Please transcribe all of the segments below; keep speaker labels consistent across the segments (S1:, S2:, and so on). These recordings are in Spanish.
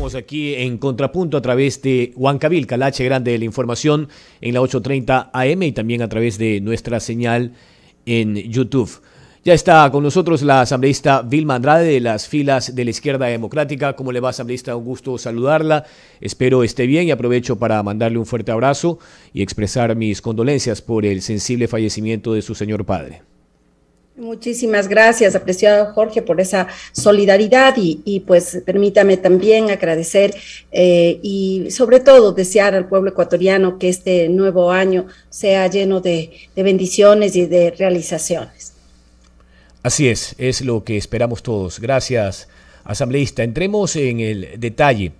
S1: Estamos aquí en Contrapunto a través de Huancabil, Calache Grande de la Información, en la 8.30 AM y también a través de nuestra señal en YouTube. Ya está con nosotros la asambleísta Vilma Andrade de las filas de la Izquierda Democrática. ¿Cómo le va, asambleísta? Un gusto saludarla. Espero esté bien y aprovecho para mandarle un fuerte abrazo y expresar mis condolencias por el sensible fallecimiento de su señor padre.
S2: Muchísimas gracias, apreciado Jorge, por esa solidaridad y, pues permítame también agradecer eh, y sobre todo desear al pueblo ecuatoriano que este nuevo año sea lleno de, bendiciones y de realizaciones.
S1: Así es, es lo que esperamos todos. Gracias, asambleísta. Entremos en el detalle.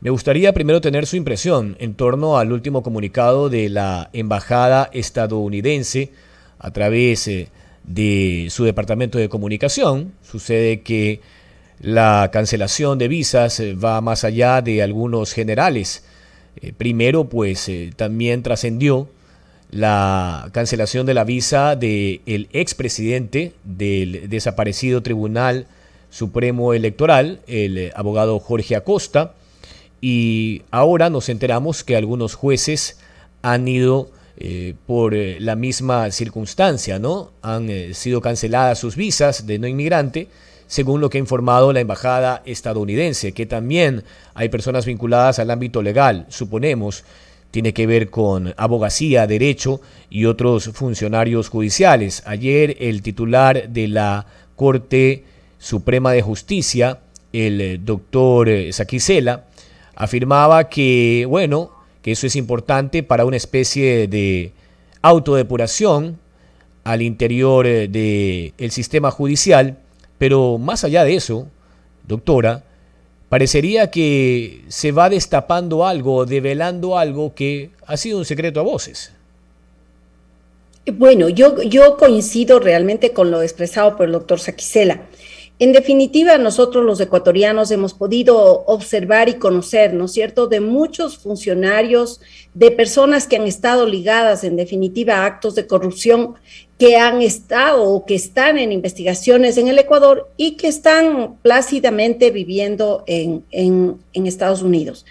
S1: Me gustaría primero tener su impresión en torno al último comunicado de la Embajada estadounidense a través... de eh, de su departamento de comunicación. Sucede que la cancelación de visas eh, va más allá de algunos generales. Eh, primero, pues eh, también trascendió la cancelación de la visa del ex expresidente del desaparecido Tribunal Supremo Electoral, el abogado Jorge Acosta, y ahora nos enteramos que algunos jueces han ido eh, por eh, la misma circunstancia, ¿no? Han eh, sido canceladas sus visas de no inmigrante, según lo que ha informado la embajada estadounidense, que también hay personas vinculadas al ámbito legal, suponemos, tiene que ver con abogacía, derecho y otros funcionarios judiciales. Ayer el titular de la Corte Suprema de Justicia, el doctor Saquisela, afirmaba que, bueno, que eso es importante para una especie de autodepuración al interior eh, del sistema judicial, pero más allá de eso, doctora, parecería que se va destapando algo, develando algo que ha sido un secreto a voces.
S2: Bueno, yo, yo coincido realmente con lo expresado por el doctor Saquicela. En definitiva, nosotros los ecuatorianos hemos podido observar y conocer, ¿no es cierto?, de muchos funcionarios, de personas que han estado ligadas, en definitiva, a actos de corrupción que han estado o que están en investigaciones en el Ecuador y que están plácidamente viviendo en, Estados Unidos.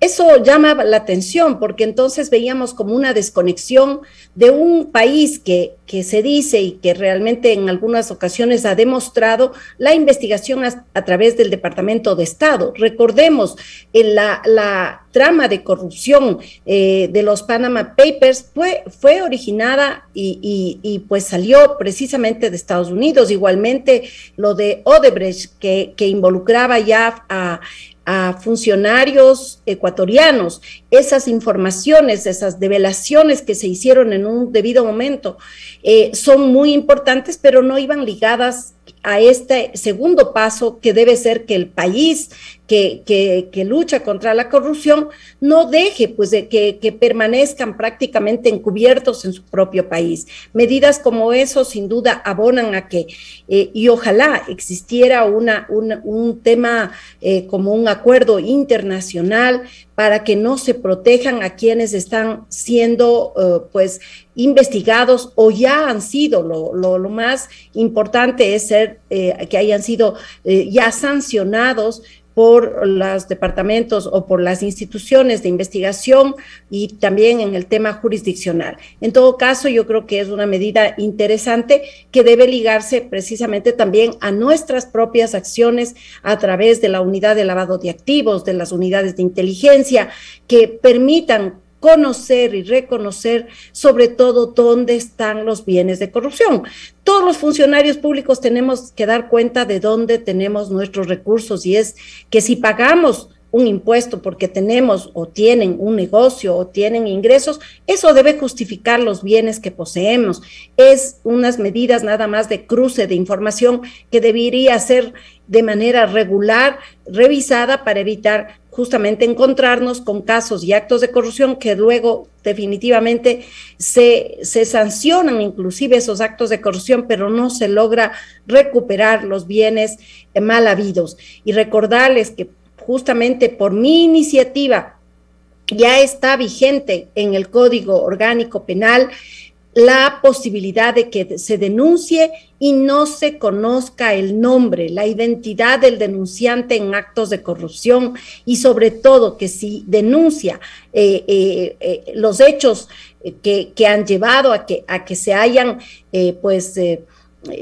S2: Eso llama la atención porque entonces veíamos como una desconexión de un país que que se dice y que realmente en algunas ocasiones ha demostrado la investigación a, través del Departamento de Estado. Recordemos la, trama de corrupción eh, de los Panama Papers fue, fue originada y, pues salió precisamente de Estados Unidos. Igualmente lo de Odebrecht, que, involucraba ya a, a funcionarios ecuatorianos. Esas informaciones, esas develaciones que se hicieron en un debido momento, eh, son muy importantes, pero no iban ligadas a este segundo paso que debe ser que el país que, lucha contra la corrupción no deje pues de que, permanezcan prácticamente encubiertos en su propio país. Medidas como eso sin duda abonan a que, eh, y ojalá existiera una, un tema eh, como un acuerdo internacional para que no se protejan a quienes están siendo eh, pues investigados o ya han sido, lo, más importante es ser que hayan sido ya sancionados por los departamentos o por las instituciones de investigación y también en el tema jurisdiccional. En todo caso, yo creo que es una medida interesante que debe ligarse precisamente también a nuestras propias acciones a través de la unidad de lavado de activos, de las unidades de inteligencia, que permitan conocer y reconocer sobre todo dónde están los bienes de corrupción. Todos los funcionarios públicos tenemos que dar cuenta de dónde tenemos nuestros recursos y es que si pagamos un impuesto porque tenemos o tienen un negocio o tienen ingresos, eso debe justificar los bienes que poseemos. Es unas medidas nada más de cruce de información que debería ser de manera regular revisada para evitar justamente encontrarnos con casos y actos de corrupción que luego definitivamente se, sancionan inclusive esos actos de corrupción, pero no se logra recuperar los bienes eh, mal habidos. Y recordarles que justamente por mi iniciativa ya está vigente en el Código Orgánico Penal la posibilidad de que se denuncie y no se conozca el nombre, la identidad del denunciante en actos de corrupción y sobre todo que si denuncia eh, eh, eh, los hechos que, que, han llevado a que, a que se hayan pues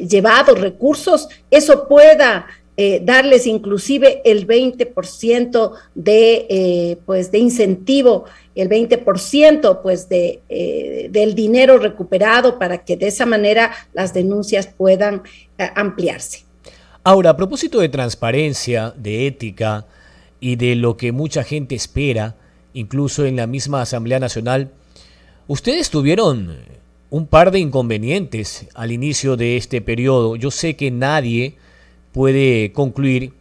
S2: llevado recursos, eso pueda eh, darles inclusive el 20% de, eh, pues de incentivo, el 20% pues de, eh, del dinero recuperado para que de esa manera las denuncias puedan ampliarse.
S1: Ahora, a propósito de transparencia, de ética y de lo que mucha gente espera, incluso en la misma Asamblea Nacional, ustedes tuvieron un par de inconvenientes al inicio de este periodo. Yo sé que nadie puede concluir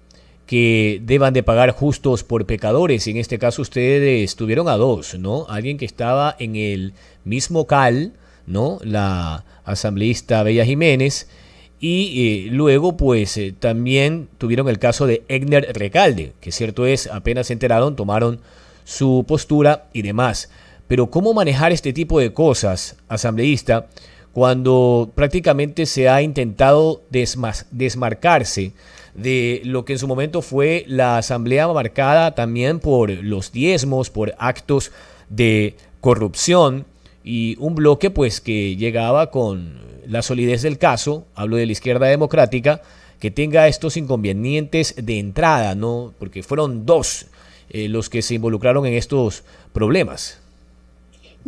S1: que deban de pagar justos por pecadores. en este caso ustedes tuvieron a dos, ¿no? Alguien que estaba en el mismo cal, ¿no? La asambleísta Bella Jiménez. Y eh, luego, pues eh, también tuvieron el caso de Egner Recalde, que cierto es, apenas se enteraron, tomaron su postura y demás. Pero cómo manejar este tipo de cosas, asambleísta, cuando prácticamente se ha intentado desmarcarse de lo que en su momento fue la asamblea marcada también por los diezmos, por actos de corrupción y un bloque pues que llegaba con la solidez del caso, hablo de la izquierda democrática, que tenga estos inconvenientes de entrada, ¿no? Porque fueron dos eh, los que se involucraron en estos problemas.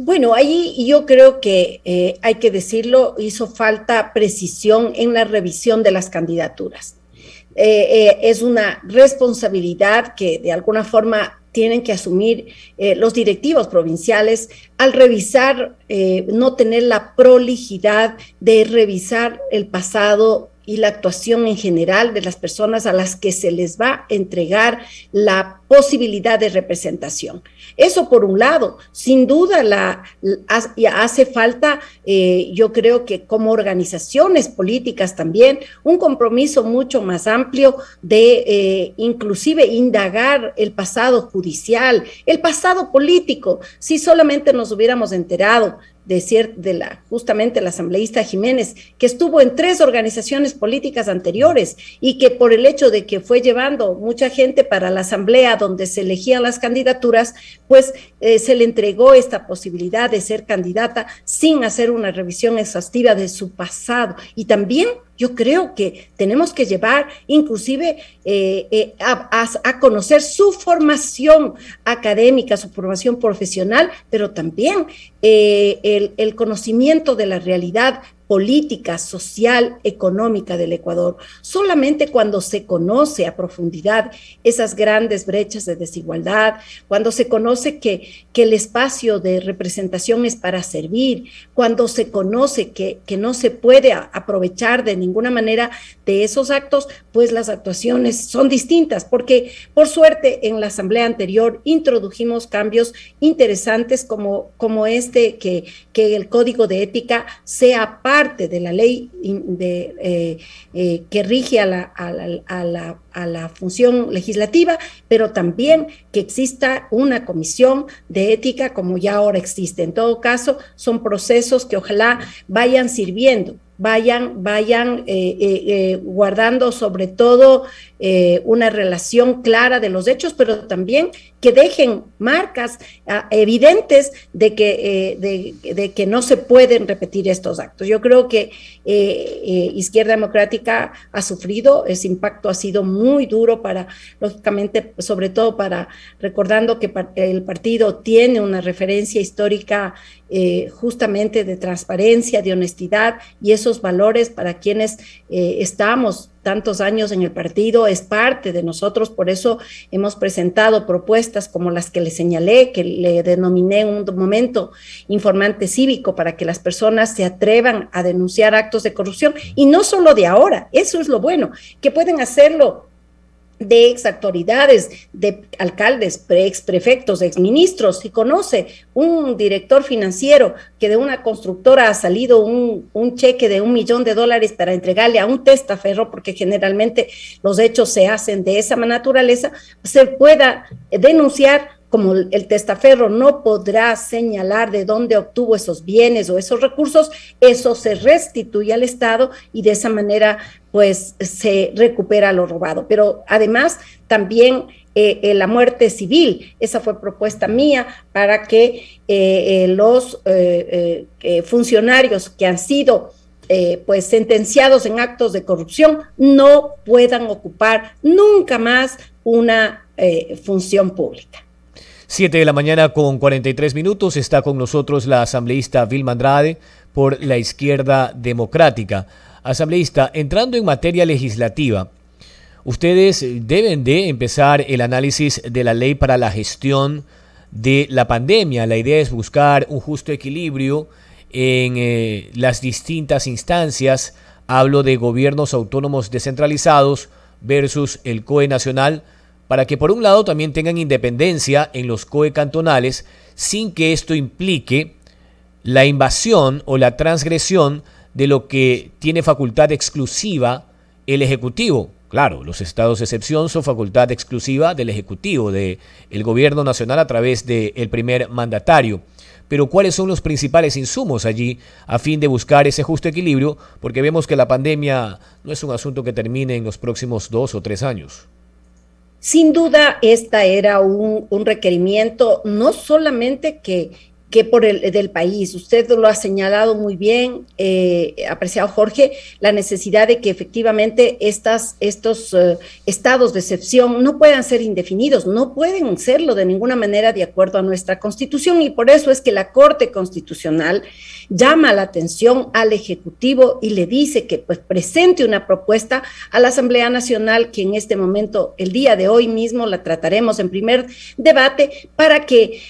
S2: Bueno, ahí yo creo que eh, hay que decirlo, hizo falta precisión en la revisión de las candidaturas. Eh, eh, es una responsabilidad que de alguna forma tienen que asumir los directivos provinciales al revisar, no tener la prolijidad de revisar el pasado y la actuación en general de las personas a las que se les va a entregar la posibilidad de representación. Eso por un lado, sin duda la, hace falta, eh, yo creo que como organizaciones políticas también, un compromiso mucho más amplio de eh, inclusive indagar el pasado judicial, el pasado político. Si solamente nos hubiéramos enterado de, de la, justamente la asambleísta Jiménez, que estuvo en tres organizaciones políticas anteriores y que por el hecho de que fue llevando mucha gente para la asamblea donde se elegían las candidaturas, pues eh, se le entregó esta posibilidad de ser candidata sin hacer una revisión exhaustiva de su pasado y también yo creo que tenemos que llevar inclusive eh, eh, a, conocer su formación académica, su formación profesional, pero también eh, el, el, conocimiento de la realidad política, social, económica del Ecuador. Solamente cuando se conoce a profundidad esas grandes brechas de desigualdad, cuando se conoce que, que el espacio de representación es para servir, cuando se conoce que, que no se puede aprovechar de ninguna manera de esos actos, pues las actuaciones son distintas, porque por suerte en la asamblea anterior introdujimos cambios interesantes como, como este, que, que el código de ética sea parte parte de la ley de, eh, eh, que rige a la, a, la, a la, función legislativa, pero también que exista una comisión de ética como ya ahora existe. En todo caso, son procesos que ojalá vayan sirviendo vayan, vayan eh, eh, eh, guardando sobre todo una relación clara de los hechos, pero también que dejen marcas ah, evidentes de que, de, que no se pueden repetir estos actos. Yo creo que Izquierda Democrática ha sufrido, ese impacto ha sido muy duro para, lógicamente, sobre todo para, recordando que el partido tiene una referencia histórica justamente de transparencia, de honestidad, y eso valores para quienes eh, estamos tantos años en el partido, es parte de nosotros, por eso hemos presentado propuestas como las que le señalé, que le denominé un momento informante cívico, para que las personas se atrevan a denunciar actos de corrupción, y no solo de ahora, eso es lo bueno, que pueden hacerlo de ex autoridades, de alcaldes, pre ex prefectos, ex ministros. Si conoce un director financiero que de una constructora ha salido un, un, cheque de un millón de dólares para entregarle a un testaferro, porque generalmente los hechos se hacen de esa naturaleza, se pueda denunciar como el testaferro no podrá señalar de dónde obtuvo esos bienes o esos recursos, eso se restituye al Estado y de esa manera pues se recupera lo robado. Pero además también eh, eh, la muerte civil, esa fue propuesta mía para que eh, los funcionarios que han sido pues sentenciados en actos de corrupción no puedan ocupar nunca más una función pública.
S1: 7 de la mañana con 43 minutos está con nosotros la asambleísta Vilma Andrade por la izquierda democrática. Asambleísta, entrando en materia legislativa, ustedes deben de empezar el análisis de la ley para la gestión de la pandemia. La idea es buscar un justo equilibrio en eh, las distintas instancias. Hablo de gobiernos autónomos descentralizados versus el COE nacional para que por un lado también tengan independencia en los COE cantonales sin que esto implique la invasión o la transgresión de lo que tiene facultad exclusiva el Ejecutivo. Claro, los estados de excepción son facultad exclusiva del Ejecutivo, del el Gobierno Nacional a través del primer mandatario. Pero ¿cuáles son los principales insumos allí a fin de buscar ese justo equilibrio? Porque vemos que la pandemia no es un asunto que termine en los próximos dos o tres años.
S2: Sin duda, esta era un, un requerimiento no solamente que que por el del país. Usted lo ha señalado muy bien, eh, apreciado Jorge, la necesidad de que efectivamente estas, estos eh, estados de excepción no puedan ser indefinidos, no pueden serlo de ninguna manera de acuerdo a nuestra constitución y por eso es que la Corte Constitucional llama la atención al Ejecutivo y le dice que pues, presente una propuesta a la Asamblea Nacional que en este momento, el día de hoy mismo, la trataremos en primer debate para que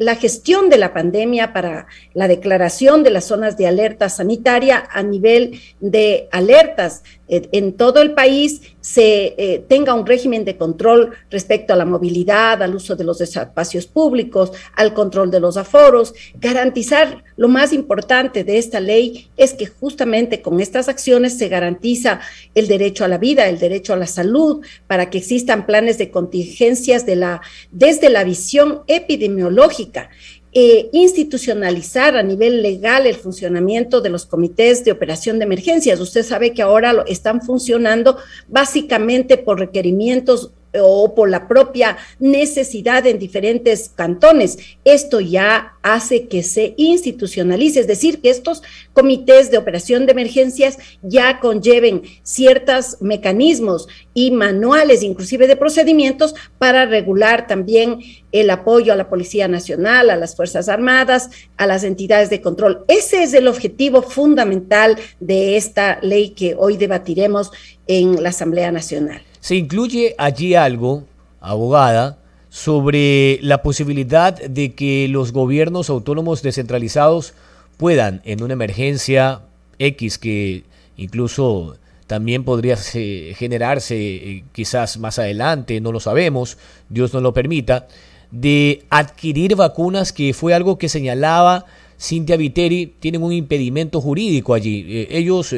S2: la gestión de la pandemia pandemia para la declaración de las zonas de alerta sanitaria a nivel de alertas eh, en todo el país se eh, tenga un régimen de control respecto a la movilidad, al uso de los espacios públicos, al control de los aforos, garantizar lo más importante de esta ley es que justamente con estas acciones se garantiza el derecho a la vida, el derecho a la salud, para que existan planes de contingencias de la, desde la visión epidemiológica eh, institucionalizar a nivel legal el funcionamiento de los comités de operación de emergencias. Usted sabe que ahora lo están funcionando básicamente por requerimientos o por la propia necesidad en diferentes cantones. Esto ya hace que se institucionalice, es decir, que estos comités de operación de emergencias ya conlleven ciertos mecanismos y manuales, inclusive de procedimientos, para regular también el apoyo a la Policía Nacional, a las Fuerzas Armadas, a las entidades de control. Ese es el objetivo fundamental de esta ley que hoy debatiremos en la Asamblea Nacional.
S1: Se incluye allí algo, abogada, sobre la posibilidad de que los gobiernos autónomos descentralizados puedan en una emergencia X que incluso también podría eh, generarse eh, quizás más adelante, no lo sabemos, Dios no lo permita, de adquirir vacunas que fue algo que señalaba Cintia Viteri, tienen un impedimento jurídico allí. Eh, ellos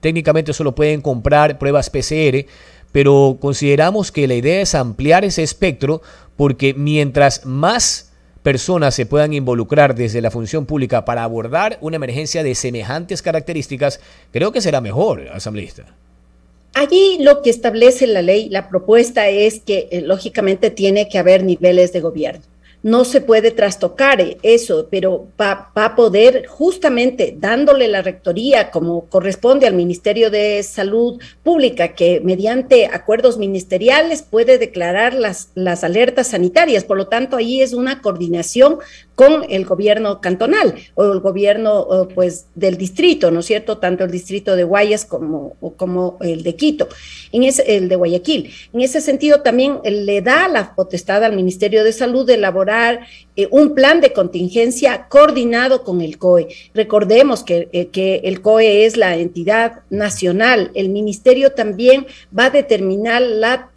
S1: técnicamente solo pueden comprar pruebas PCR, pero consideramos que la idea es ampliar ese espectro porque mientras más personas se puedan involucrar desde la función pública para abordar una emergencia de semejantes características, creo que será mejor, asambleísta.
S2: Allí lo que establece la ley, la propuesta es que eh, lógicamente tiene que haber niveles de gobierno no se puede trastocar eh, eso, pero va, a poder justamente dándole la rectoría como corresponde al Ministerio de Salud Pública, que mediante acuerdos ministeriales puede declarar las, las alertas sanitarias. Por lo tanto, ahí es una coordinación con el gobierno cantonal o el gobierno pues del distrito, ¿no es cierto? Tanto el distrito de Guayas como, como el de Quito, en ese, el de Guayaquil. En ese sentido, también le da la potestad al Ministerio de Salud de elaborar eh, un plan de contingencia coordinado con el COE. Recordemos eh, que, el COE es la entidad nacional. El ministerio también va a determinar la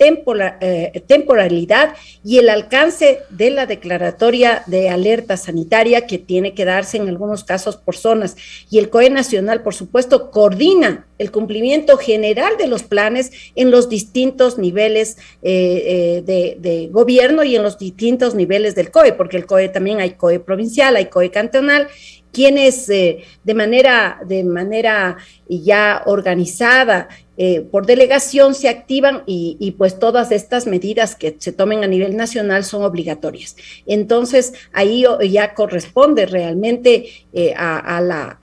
S2: eh, temporalidad y el alcance de la declaratoria de alerta sanitaria que tiene que darse en algunos casos por zonas. Y el COE nacional, por supuesto, coordina el cumplimiento general de los planes en los distintos niveles eh, eh, de, gobierno y en los distintos niveles del COE, porque el COE también hay COE provincial, hay COE cantonal, quienes eh, de, manera, de manera ya organizada por delegación se activan y, pues todas estas medidas que se tomen a nivel nacional son obligatorias. Entonces ahí ya corresponde realmente A la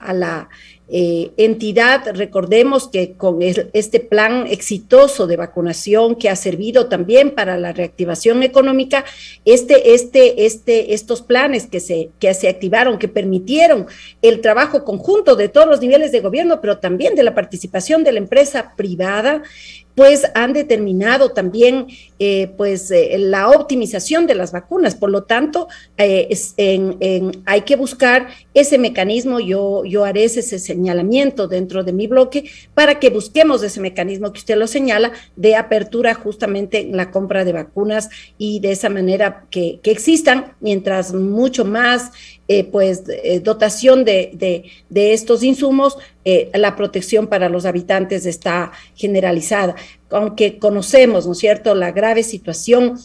S2: eh, entidad, recordemos que con este plan exitoso de vacunación que ha servido también para la reactivación económica, este, este, este, estos planes que se, que se activaron, que permitieron el trabajo conjunto de todos los niveles de gobierno, pero también de la participación de la empresa privada, pues han determinado también eh, pues eh, la optimización de las vacunas. Por lo tanto, eh, hay que buscar ese mecanismo. Yo, yo haré ese, señalamiento dentro de mi bloque para que busquemos ese mecanismo que usted lo señala de apertura justamente en la compra de vacunas y de esa manera que existan mientras mucho más eh, pues eh, dotación de, estos insumos, eh, la protección para los habitantes está generalizada. Aunque conocemos, ¿no es cierto?, la grave situación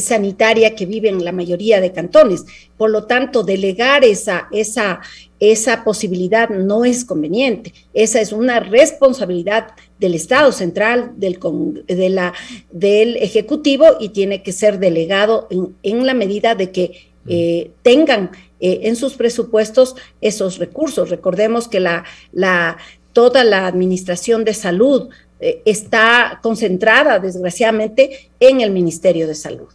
S2: sanitaria que vive en la mayoría de cantones. Por lo tanto, delegar esa, esa, esa posibilidad no es conveniente. Esa es una responsabilidad del Estado central, del, de la, del Ejecutivo, y tiene que ser delegado en la medida de que eh, tengan eh, en sus presupuestos esos recursos. Recordemos que la, la, toda la administración de salud eh, está concentrada, desgraciadamente, en el Ministerio de Salud.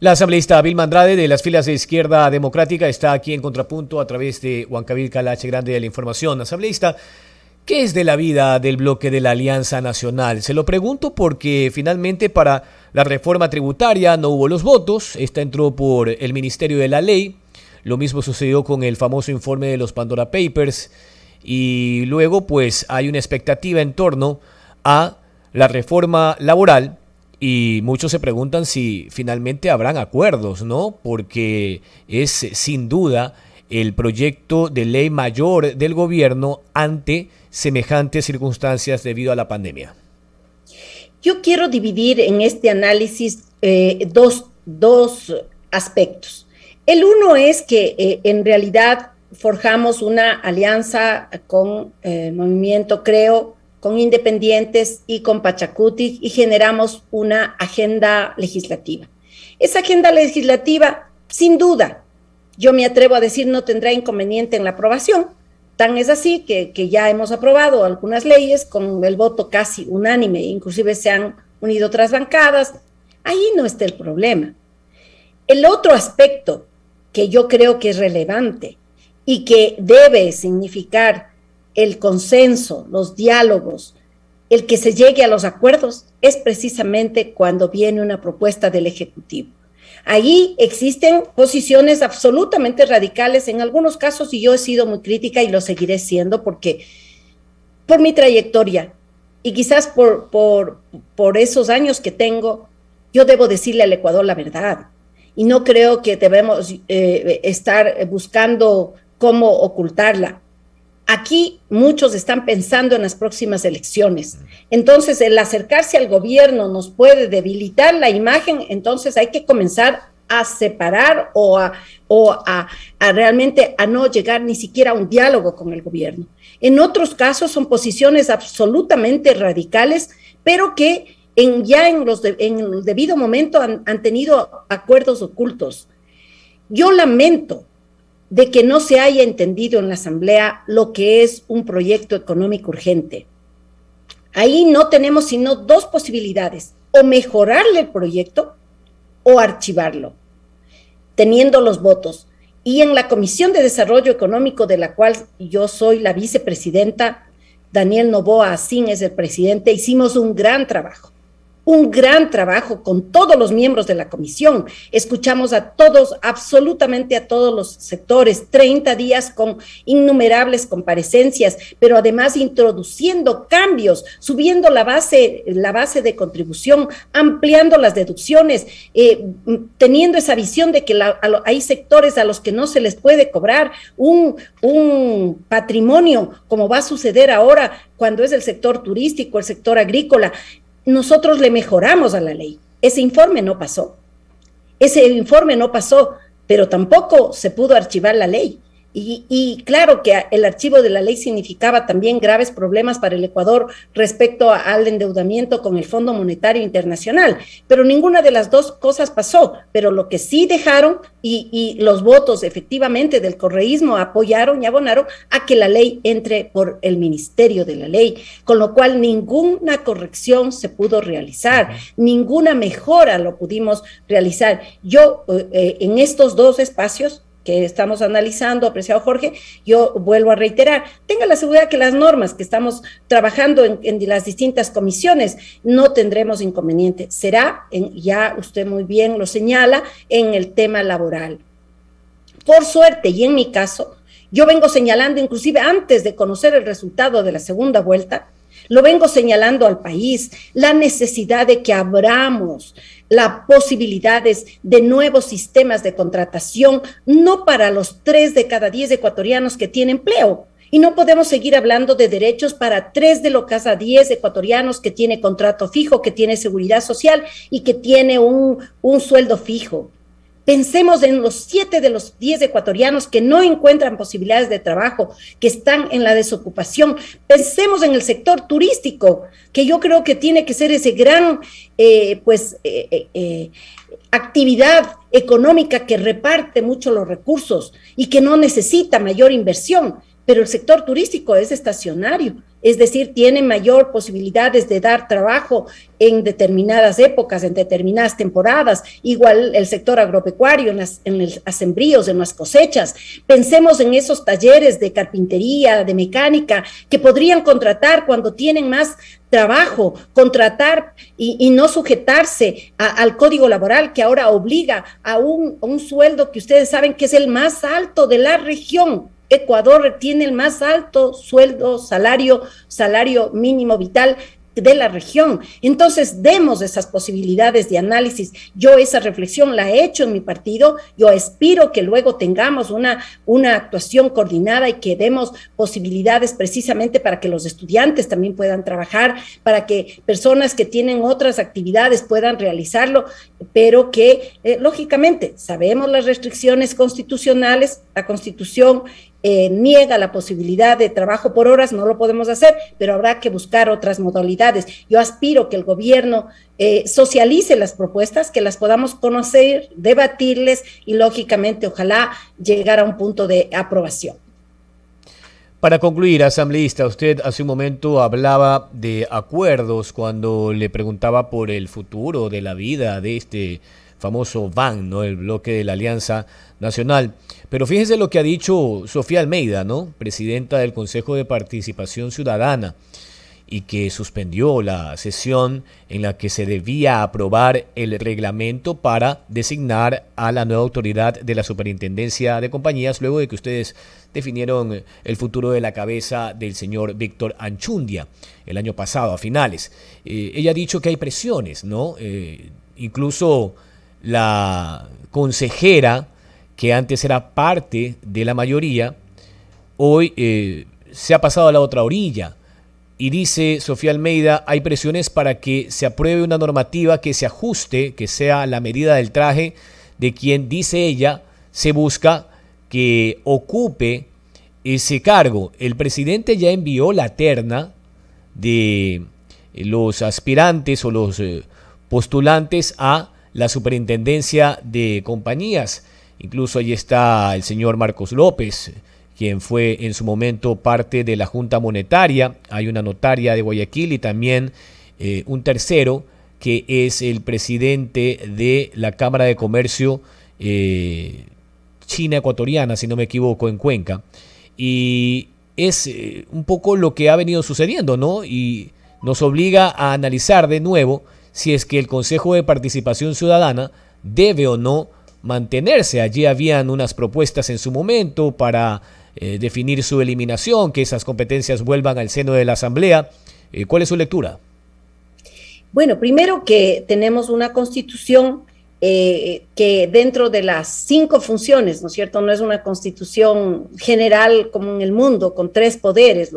S1: La asambleísta Vilma Andrade de las filas de Izquierda Democrática está aquí en Contrapunto a través de Huancabil Calache Grande de la Información. Asambleísta, ¿Qué es de la vida del bloque de la Alianza Nacional? Se lo pregunto porque finalmente para la reforma tributaria no hubo los votos, esta entró por el Ministerio de la Ley, lo mismo sucedió con el famoso informe de los Pandora Papers y luego pues hay una expectativa en torno a la reforma laboral y muchos se preguntan si finalmente habrán acuerdos, ¿no? Porque es sin duda el proyecto de ley mayor del gobierno ante semejantes circunstancias debido a la pandemia?
S2: Yo quiero dividir en este análisis eh, dos, dos, aspectos. El uno es que eh, en realidad forjamos una alianza con el eh, movimiento Creo, con Independientes y con Pachacuti y generamos una agenda legislativa. Esa agenda legislativa, sin duda, yo me atrevo a decir no tendrá inconveniente en la aprobación. Tan es así que, que, ya hemos aprobado algunas leyes con el voto casi unánime, inclusive se han unido otras bancadas. Ahí no está el problema. El otro aspecto que yo creo que es relevante y que debe significar el consenso, los diálogos, el que se llegue a los acuerdos, es precisamente cuando viene una propuesta del Ejecutivo. Allí existen posiciones absolutamente radicales en algunos casos y yo he sido muy crítica y lo seguiré siendo porque por mi trayectoria y quizás por, esos años que tengo, yo debo decirle al Ecuador la verdad. Y no creo que debemos eh, estar buscando cómo ocultarla. Aquí muchos están pensando en las próximas elecciones. Entonces, el acercarse al gobierno nos puede debilitar la imagen, entonces hay que comenzar a separar o, a, realmente a no llegar ni siquiera a un diálogo con el gobierno. En otros casos son posiciones absolutamente radicales, pero que en, ya en, los en el debido momento han tenido acuerdos ocultos. Yo lamento de que no se haya entendido en la Asamblea lo que es un proyecto económico urgente. Ahí no tenemos sino dos posibilidades, o mejorarle el proyecto o archivarlo, teniendo los votos. Y en la Comisión de Desarrollo Económico, de la cual yo soy la vicepresidenta, Daniel Novoa así es el presidente, hicimos un gran trabajo un gran trabajo con todos los miembros de la comisión. Escuchamos a todos, absolutamente a todos los sectores, 30 días con innumerables comparecencias, pero además introduciendo cambios, subiendo la base, la base de contribución, ampliando las deducciones, eh, teniendo esa visión de que hay sectores a los que no se les puede cobrar un, un patrimonio, como va a suceder ahora cuando es el sector turístico, el sector agrícola, nosotros le mejoramos a la ley. Ese informe no pasó. Ese informe no pasó, pero tampoco se pudo archivar la ley. Y, claro que el archivo de la ley significaba también graves problemas para el Ecuador respecto al endeudamiento con el Fondo Monetario Internacional, pero ninguna de las dos cosas pasó. Pero lo que sí dejaron y, los votos efectivamente del correísmo apoyaron y abonaron a que la ley entre por el Ministerio de la Ley, con lo cual ninguna corrección se pudo realizar, ninguna mejora lo pudimos realizar. Yo eh, eh, en estos dos espacios que estamos analizando, apreciado Jorge, yo vuelvo a reiterar, tenga la seguridad que las normas que estamos trabajando en, las distintas comisiones no tendremos inconveniente. Será, en, ya usted muy bien lo señala, en el tema laboral. Por suerte, y en mi caso, yo vengo señalando, inclusive antes de conocer el resultado de la segunda vuelta, lo vengo señalando al país, la necesidad de que abramos las posibilidades de nuevos sistemas de contratación, no para los tres de cada diez ecuatorianos que tienen empleo, y no podemos seguir hablando de derechos para tres de los cada diez ecuatorianos que tiene contrato fijo, que tiene seguridad social y que tiene un, un sueldo fijo. Pensemos en los siete de los diez ecuatorianos que no encuentran posibilidades de trabajo, que están en la desocupación. Pensemos en el sector turístico, que yo creo que tiene que ser ese gran, eh, pues, eh, eh, actividad económica que reparte mucho los recursos y que no necesita mayor inversión, pero el sector turístico es estacionario es decir, tienen mayor posibilidades de dar trabajo en determinadas épocas, en determinadas temporadas, igual el sector agropecuario, en, las, en asembríos, en las cosechas. Pensemos en esos talleres de carpintería, de mecánica, que podrían contratar cuando tienen más trabajo, contratar y, no sujetarse al código laboral que ahora obliga a un sueldo que ustedes saben que es el más alto de la región Ecuador tiene el más alto sueldo, salario, salario mínimo vital de la región. Entonces, demos esas posibilidades de análisis. Yo esa reflexión la he hecho en mi partido. Yo espero que luego tengamos una, una actuación coordinada y que demos posibilidades precisamente para que los estudiantes también puedan trabajar, para que personas que tienen otras actividades puedan realizarlo, pero que, eh, lógicamente, sabemos las restricciones constitucionales, la constitución eh, niega la posibilidad de trabajo por horas, no lo podemos hacer, pero habrá que buscar otras modalidades. Yo aspiro que el gobierno eh, socialice las propuestas, que las podamos conocer, debatirles y lógicamente ojalá llegar a un punto de aprobación.
S1: Para concluir, asambleísta, usted hace un momento hablaba de acuerdos cuando le preguntaba por el futuro de la vida de este famoso BAN, ¿no? el bloque de la Alianza Nacional. Pero fíjese lo que ha dicho Sofía Almeida, ¿no? presidenta del Consejo de Participación Ciudadana, y que suspendió la sesión en la que se debía aprobar el reglamento para designar a la nueva autoridad de la Superintendencia de Compañías, luego de que ustedes definieron el futuro de la cabeza del señor Víctor Anchundia el año pasado, a finales. Eh, ella ha dicho que hay presiones, ¿no? Eh, incluso la consejera, que antes era parte de la mayoría, hoy eh, se ha pasado a la otra orilla. Y dice Sofía Almeida, hay presiones para que se apruebe una normativa que se ajuste, que sea la medida del traje de quien, dice ella, se busca que ocupe ese cargo. El presidente ya envió la terna de los aspirantes o los eh, postulantes a la superintendencia de compañías. Incluso ahí está el señor Marcos López, quien fue en su momento parte de la Junta Monetaria. Hay una notaria de Guayaquil y también eh, un tercero que es el presidente de la Cámara de Comercio eh, China Ecuatoriana, si no me equivoco, en Cuenca. Y es eh, un poco lo que ha venido sucediendo, ¿no? Y nos obliga a analizar de nuevo si es que el Consejo de Participación Ciudadana debe o no mantenerse. Allí habían unas propuestas en su momento para eh, definir su eliminación, que esas competencias vuelvan al seno de la Asamblea. Eh, ¿Cuál es su lectura?
S2: Bueno, primero que tenemos una constitución eh, que dentro de las cinco funciones, ¿no es cierto? No es una constitución general como en el mundo, con tres poderes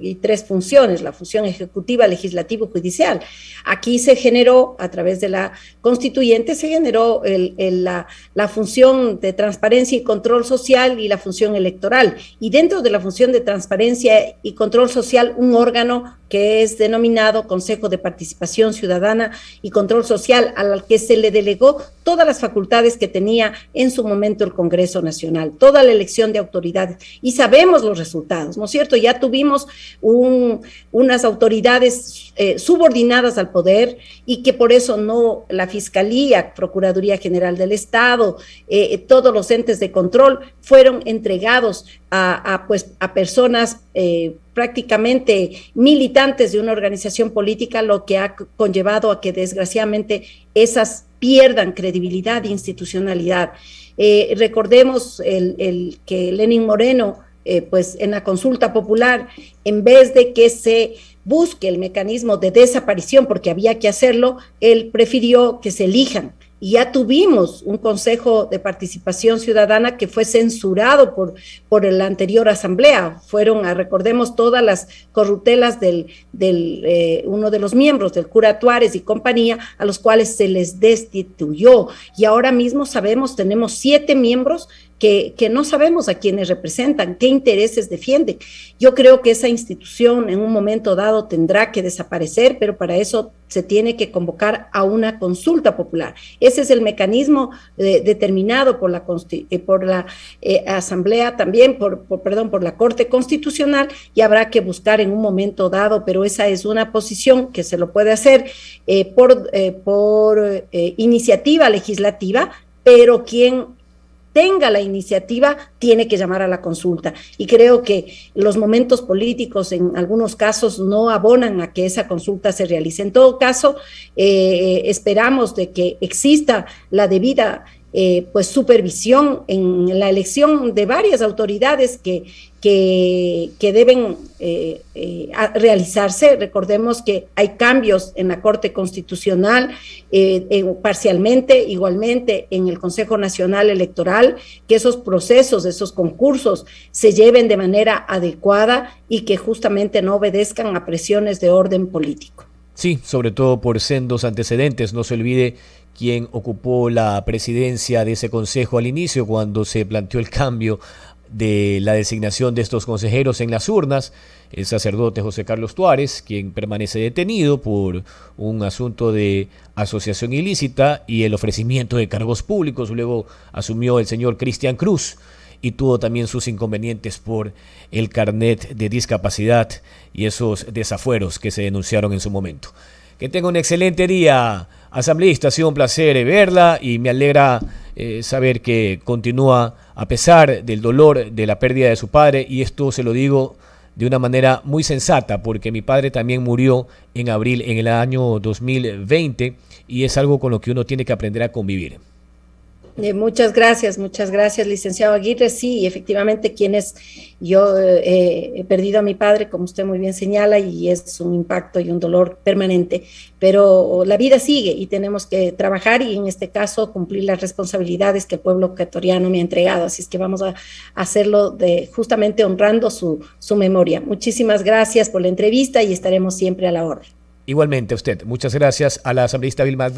S2: y tres funciones, la función ejecutiva, legislativa y judicial. Aquí se generó, a través de la constituyente, se generó la, la, función de transparencia y control social y la función electoral. Y dentro de la función de transparencia y control social, un órgano que es denominado Consejo de Participación Ciudadana y Control Social, al que se le delegó todas las facultades que tenía en su momento el Congreso Nacional, toda la elección de autoridades. Y sabemos los resultados, ¿no es cierto? Ya tuvimos unas autoridades eh, subordinadas al poder y que por eso no la Fiscalía, Procuraduría General del Estado, eh, eh, todos los entes de control fueron entregados a, pues, a personas prácticamente militantes de una organización política, lo que ha conllevado a que desgraciadamente esas pierdan credibilidad e institucionalidad. Eh, recordemos el, que Lenin Moreno, eh, pues en la consulta popular, en vez de que se busque el mecanismo de desaparición, porque había que hacerlo, él prefirió que se elijan y ya tuvimos un Consejo de Participación Ciudadana que fue censurado por, por la anterior asamblea. Fueron, a, recordemos, todas las corrutelas del, del eh, uno de los miembros del cura Tuárez y compañía, a los cuales se les destituyó. Y ahora mismo sabemos, tenemos siete miembros que, no sabemos a quiénes representan, qué intereses defienden. Yo creo que esa institución en un momento dado tendrá que desaparecer, pero para eso se tiene que convocar a una consulta popular. Ese es el mecanismo eh, determinado por la, eh, por la eh, Asamblea también, por, perdón, por la Corte Constitucional y habrá que buscar en un momento dado, pero esa es una posición que se lo puede hacer por, por iniciativa legislativa, pero quien tenga la iniciativa, tiene que llamar a la consulta. Y creo que los momentos políticos en algunos casos no abonan a que esa consulta se realice. En todo caso, eh, esperamos de que exista la debida eh, pues supervisión en la elección de varias autoridades que que, deben eh, eh, realizarse. Recordemos que hay cambios en la Corte Constitucional, eh, parcialmente, igualmente en el Consejo Nacional Electoral, que esos procesos, esos concursos se lleven de manera adecuada y que justamente no obedezcan a presiones de orden político.
S1: Sí, sobre todo por sendos antecedentes. No se olvide quien ocupó la presidencia de ese consejo al inicio cuando se planteó el cambio de la designación de estos consejeros en las urnas, el sacerdote José Carlos Tuárez, quien permanece detenido por un asunto de asociación ilícita y el ofrecimiento de cargos públicos, luego asumió el señor Cristian Cruz y tuvo también sus inconvenientes por el carnet de discapacidad y esos desafueros que se denunciaron en su momento. Que tenga un excelente día, asambleísta, ha sido un placer verla y me alegra eh, saber que continúa a pesar del dolor de la pérdida de su padre, y esto se lo digo de una manera muy sensata, porque mi padre también murió en abril en el año 2020 y es algo con lo que uno tiene que aprender a convivir.
S2: Eh, muchas gracias, muchas gracias, licenciado Aguirre. Sí, efectivamente, quienes yo eh, he perdido a mi padre, como usted muy bien señala, y es un impacto y un dolor permanente, pero la vida sigue y tenemos que trabajar y en este caso cumplir las responsabilidades que el pueblo ecuatoriano me ha entregado. Así es que vamos a hacerlo de, justamente honrando su, memoria. Muchísimas gracias por la entrevista y estaremos siempre a la orden.
S1: Igualmente usted. Muchas gracias a la asambleísta Vilma